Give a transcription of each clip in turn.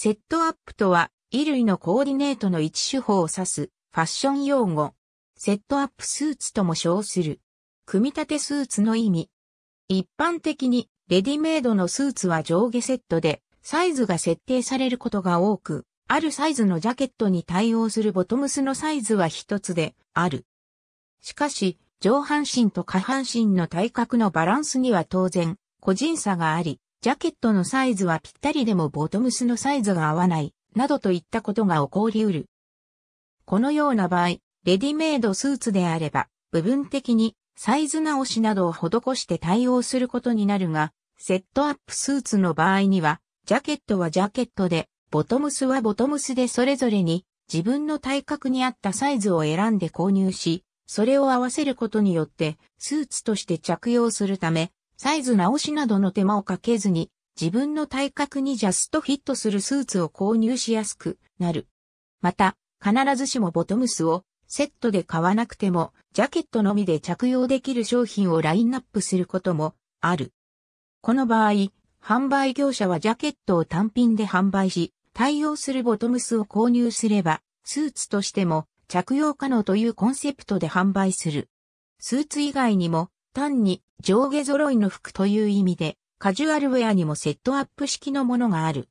セットアップとは、衣類のコーディネートの一手法を指す、ファッション用語。セットアップスーツとも称する。組み立てスーツの意味。一般的に、レディメイドのスーツは上下セットで、サイズが設定されることが多く、あるサイズのジャケットに対応するボトムスのサイズは一つである。しかし、上半身と下半身の体格のバランスには当然、個人差があり、ジャケットのサイズはぴったりでもボトムスのサイズが合わない、などといったことが起こりうる。このような場合、レディメイドスーツであれば、部分的にサイズ直しなどを施して対応することになるが、セットアップスーツの場合には、ジャケットはジャケットで、ボトムスはボトムスでそれぞれに自分の体格に合ったサイズを選んで購入し、それを合わせることによってスーツとして着用するため、サイズ直しなどの手間をかけずに、自分の体格にジャストフィットするスーツを購入しやすくなる。また、必ずしもボトムスをセットで買わなくても、ジャケットのみで着用できる商品をラインナップすることもある。この場合、販売業者はジャケットを単品で販売し、対応するボトムスを購入すれば、スーツとしても着用可能というコンセプトで販売する。スーツ以外にも、単に上下揃いの服という意味で、カジュアルウェアにもセットアップ式のものがある。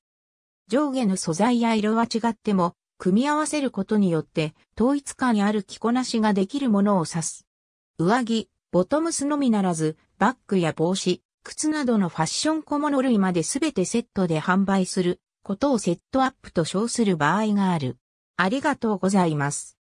上下の素材や色は違っても、組み合わせることによって統一感ある着こなしができるものを指す。上着、ボトムスのみならず、バッグや帽子、靴などのファッション小物類まで全てセットで販売することをセットアップと称する場合がある。ありがとうございます。